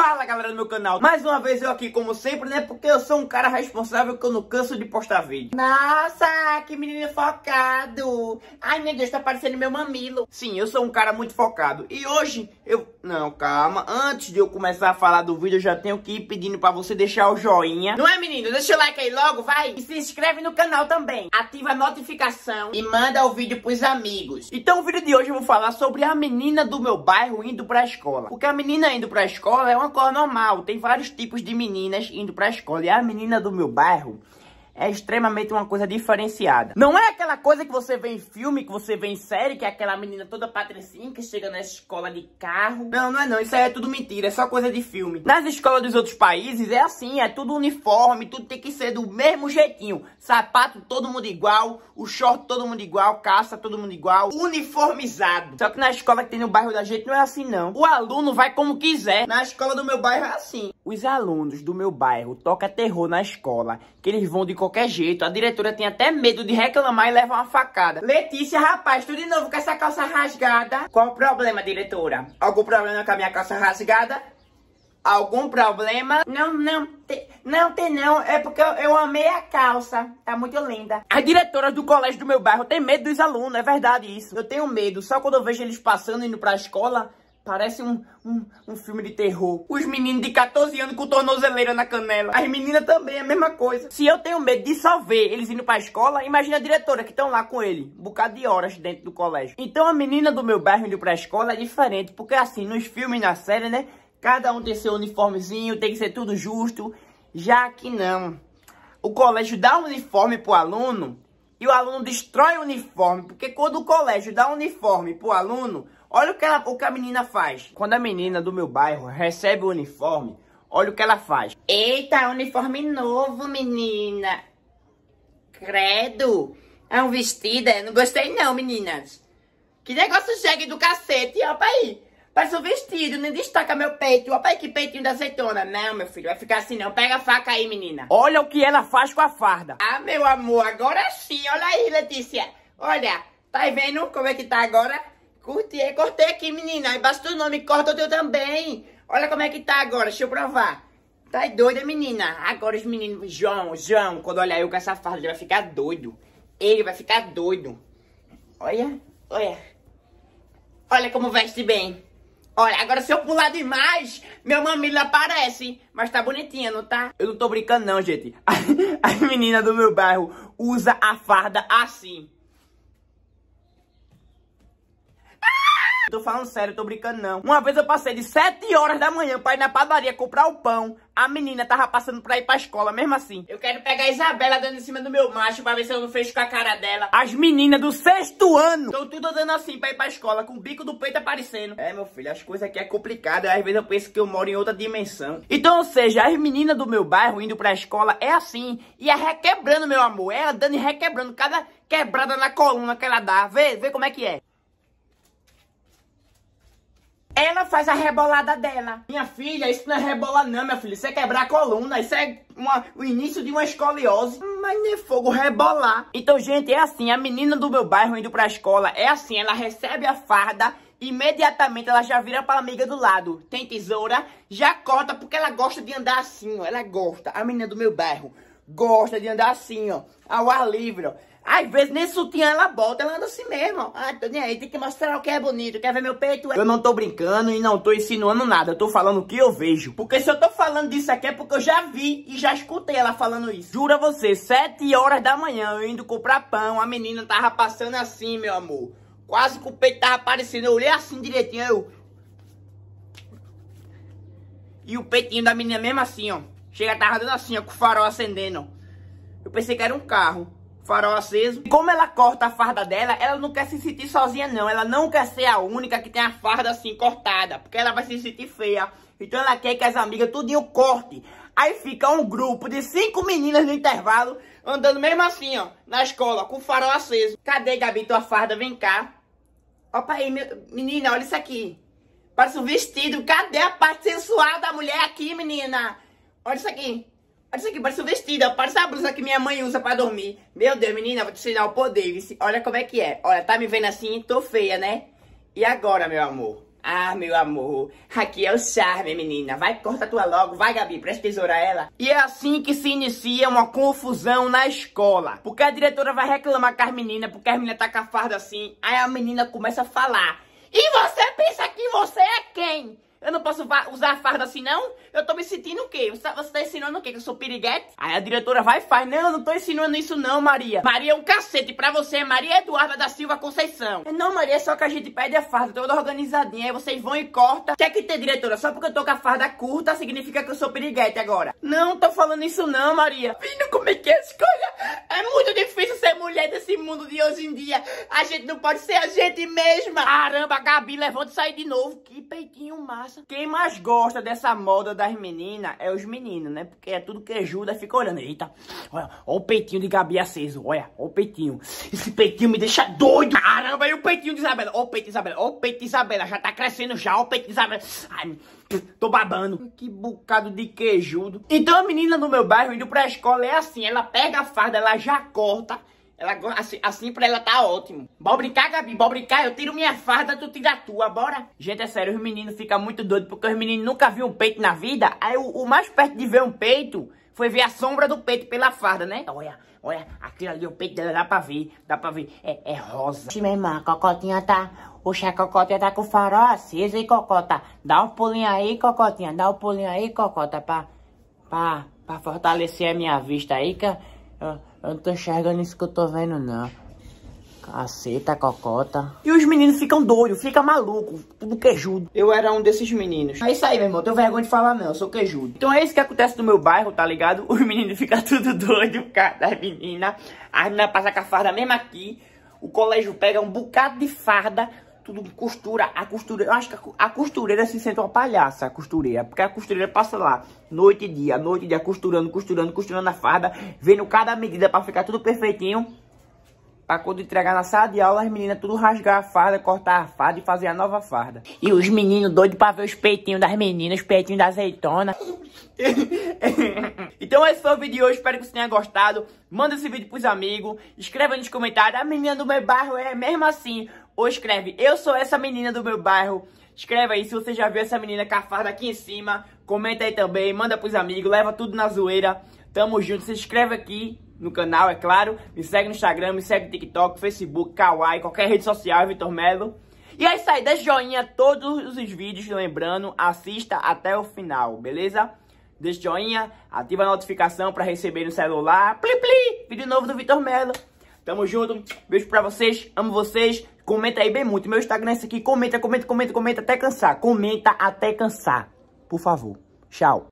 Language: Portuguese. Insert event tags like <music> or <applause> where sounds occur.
Fala galera do meu canal, mais uma vez eu aqui como sempre, né, porque eu sou um cara responsável que eu não canso de postar vídeo Nossa, que menino focado Ai meu Deus, tá parecendo meu mamilo Sim, eu sou um cara muito focado E hoje eu... Não, calma, antes de eu começar a falar do vídeo eu já tenho que ir pedindo pra você deixar o joinha Não é menino, deixa o like aí logo, vai E se inscreve no canal também Ativa a notificação e manda o vídeo pros amigos Então o vídeo de hoje eu vou falar sobre a menina do meu bairro indo pra escola Porque a menina indo pra escola é uma escola normal, tem vários tipos de meninas indo pra escola. E a menina do meu bairro, é extremamente uma coisa diferenciada. Não é aquela coisa que você vê em filme, que você vê em série, que é aquela menina toda patricinha que chega na escola de carro. Não, não é não. Isso aí é tudo mentira. É só coisa de filme. Nas escolas dos outros países é assim. É tudo uniforme. Tudo tem que ser do mesmo jeitinho. Sapato todo mundo igual. O short todo mundo igual. Calça todo mundo igual. Uniformizado. Só que na escola que tem no bairro da gente não é assim não. O aluno vai como quiser. Na escola do meu bairro é assim. Os alunos do meu bairro tocam terror na escola. Que eles vão de qualquer qualquer jeito. A diretora tem até medo de reclamar e levar uma facada. Letícia, rapaz, tu de novo com essa calça rasgada. Qual o problema, diretora? Algum problema com a minha calça rasgada? Algum problema? Não, não, te, não tem não, é porque eu, eu, amei a calça, tá muito linda. As diretoras do colégio do meu bairro têm medo dos alunos, é verdade isso. Eu tenho medo, só quando eu vejo eles passando, indo pra escola, Parece um, um, um, filme de terror. Os meninos de 14 anos com tornozeleira na canela. As meninas também, é a mesma coisa. Se eu tenho medo de só ver eles indo pra escola, imagina a diretora que estão lá com ele. Um bocado de horas dentro do colégio. Então a menina do meu bairro indo pra escola é diferente. Porque assim, nos filmes, na série, né? Cada um tem seu uniformezinho, tem que ser tudo justo. Já que não. O colégio dá um uniforme pro aluno e o aluno destrói o uniforme. Porque quando o colégio dá um uniforme pro aluno... Olha o que, ela, o que a menina faz. Quando a menina do meu bairro recebe o uniforme, olha o que ela faz. Eita, uniforme novo, menina. Credo. É um vestido, eu é? não gostei não, meninas. Que negócio chega do cacete, ó, aí. Parece um vestido, nem destaca meu peito. Olha que peitinho da azeitona. Não, meu filho, vai ficar assim não. Pega a faca aí, menina. Olha o que ela faz com a farda. Ah, meu amor, agora sim. Olha aí, Letícia. Olha, tá vendo como é que tá agora? Curti, cortei aqui, menina. Embaixo do nome, corta o teu também. Olha como é que tá agora, deixa eu provar. Tá doida, menina? Agora os meninos, João, João, quando olhar eu com essa farda, ele vai ficar doido. Ele vai ficar doido. Olha, olha. Olha como veste bem. Olha, agora se eu pular demais, meu mamilo aparece. Mas tá bonitinha, não tá? Eu não tô brincando não, gente. A, <laughs> a menina do meu bairro usa a farda assim. Tô falando sério, tô brincando não. Uma vez eu passei de 7 horas da manhã pra ir na padaria comprar o pão. A menina tava passando pra ir pra escola, mesmo assim. Eu quero pegar a Isabela dando em cima do meu macho pra ver se eu não fecho com a cara dela. As meninas do sexto ano estão tudo andando assim pra ir pra escola, com o bico do peito aparecendo. É, meu filho, as coisas aqui é complicada. Às vezes eu penso que eu moro em outra dimensão. Então, ou seja, as meninas do meu bairro indo pra escola é assim. E é requebrando, meu amor. É dando e requebrando. Cada quebrada na coluna que ela dá. Vê, vê como é que é. Ela faz a rebolada dela. Minha filha, isso não é rebola não, minha filha. Isso é quebrar a coluna, isso é uma, o início de uma escoliose. Mas nem é fogo rebolar. Então, gente, é assim. A menina do meu bairro indo pra escola é assim. Ela recebe a farda imediatamente ela já vira para amiga do lado. Tem tesoura, já corta porque ela gosta de andar assim, ó. Ela gosta. A menina do meu bairro gosta de andar assim, ó, ao ar livre, ó. Às vezes nem sutiã ela bota, ela anda assim mesmo. Ah, tô nem aí, tem que mostrar o que é bonito, quer ver meu peito? Eu não tô brincando e não tô insinuando nada, eu tô falando o que eu vejo. Porque se eu tô falando disso aqui é porque eu já vi e já escutei ela falando isso. Jura você, sete horas da manhã, eu indo comprar pão, a menina tava passando assim, meu amor. Quase que o peito tava aparecendo, eu olhei assim direitinho, eu... E o peitinho da menina mesmo assim, ó. Chega, tava dando assim, ó, com o farol acendendo. ó. Eu pensei que era um carro farol aceso. E como ela corta a farda dela, ela não quer se sentir sozinha não. Ela não quer ser a única que tem a farda assim cortada, porque ela vai se sentir feia. Então ela quer que as amigas tudinho corte. Aí fica um grupo de cinco meninas no intervalo, andando mesmo assim, ó, na escola, com o farol aceso. Cadê, Gabi, tua farda? Vem cá. Opa aí, menina, olha isso aqui. Parece um vestido. Cadê a parte sensual da mulher aqui, menina? Olha isso aqui. Olha isso aqui, parece um vestido, parece a blusa que minha mãe usa pra dormir. Meu Deus, menina, vou te ensinar o poder, vice. Olha como é que é. Olha, tá me vendo assim, tô feia, né? E agora, meu amor? Ah, meu amor, aqui é o charme, menina. Vai, corta tua logo. Vai, Gabi, presta tesoura ela. E é assim que se inicia uma confusão na escola. Porque a diretora vai reclamar com as meninas, porque as meninas tá com a farda assim. Aí a menina começa a falar. E você pensa que você é quem? Eu não posso usar farda assim, não? Eu tô me sentindo o quê? Você tá, você tá ensinando o quê? Que eu sou piriguete? Aí a diretora vai e faz. Não, eu não tô ensinando isso não, Maria. Maria é um cacete pra você. É Maria Eduarda da Silva Conceição. É, não, Maria, é só que a gente pede a farda toda organizadinha. Aí vocês vão e cortam. Quer que ter, diretora? Só porque eu tô com a farda curta significa que eu sou piriguete agora. Não tô falando isso não, Maria. Vindo como é que é esse coisa? é muito difícil ser mulher desse mundo de hoje em dia. A gente não pode ser a gente mesma. Caramba, Gabi, levanta e sair de novo. Que peitinho massa. Quem mais gosta dessa moda das meninas é os meninos, né? Porque é tudo que ajuda, fica olhando. Eita, olha, olha o peitinho de Gabi aceso. Olha, olha o peitinho. Esse peitinho me deixa doido. Caramba, e o peitinho de Isabela. Olha o peito de Isabela. Olha o peito de Isabela. Já tá crescendo já. Olha o peito de Isabela. Ai, Tô babando. Que bocado de queijudo. Então a menina no meu bairro indo pra escola é assim. Ela pega a farda, ela já corta. Ela, assim, assim pra ela tá ótimo. Bora brincar, Gabi? Bora brincar? Eu tiro minha farda, tu tira a tua, bora? Gente, é sério, os meninos ficam muito doidos porque os meninos nunca viram um peito na vida. Aí o, o mais perto de ver um peito foi ver a sombra do peito pela farda, né? Olha, olha, aquilo ali, o peito dela dá pra ver, dá pra ver. É, é rosa. Sim, minha irmã, a cocotinha tá o Che Cocotinha tá com o farol aceso, hein, Cocota? Dá um pulinho aí, Cocotinha. Dá um pulinho aí, Cocota, pra, pra, pra fortalecer a minha vista aí, que eu, eu não tô enxergando isso que eu tô vendo, não. Aceita, cocota. E os meninos ficam doidos, fica maluco, tudo queijudo. Eu era um desses meninos. É isso aí, meu irmão, tenho vergonha de falar não, eu sou queijudo. Então é isso que acontece no meu bairro, tá ligado? Os meninos <laughs> ficam tudo doido, cara, das meninas. As meninas passam com a farda mesmo aqui. O colégio pega um bocado de farda tudo costura. A costureira, eu acho que a costureira se sente uma palhaça, a costureira. Porque a costureira passa lá, noite e dia, noite e dia, costurando, costurando, costurando a farda, vendo cada medida pra ficar tudo perfeitinho. Pra quando entregar na sala de aula, as meninas tudo rasgar a farda, cortar a farda e fazer a nova farda. E os meninos doidos pra ver os peitinhos das meninas, os peitinhos da azeitona. <laughs> então esse foi o vídeo de hoje, espero que você tenha gostado. Manda esse vídeo pros amigos, escreva nos comentários. A menina do meu bairro é mesmo assim ou escreve Eu sou essa menina do meu bairro. Escreve aí se você já viu essa menina cafarda aqui em cima. Comenta aí também, manda pros amigos, leva tudo na zoeira. Tamo junto, se inscreve aqui no canal, é claro. Me segue no Instagram, me segue no TikTok, Facebook, Kawaii, qualquer rede social, é Vitor Melo. E é isso aí, deixa joinha todos os vídeos, lembrando, assista até o final, beleza? Deixa joinha, ativa a notificação para receber no celular. Pli, pli, vídeo novo do Vitor Melo. Tamo junto, beijo pra vocês, amo vocês. Comenta aí bem muito. Meu Instagram é esse aqui. Comenta, comenta, comenta, comenta até cansar. Comenta até cansar. Por favor. Tchau.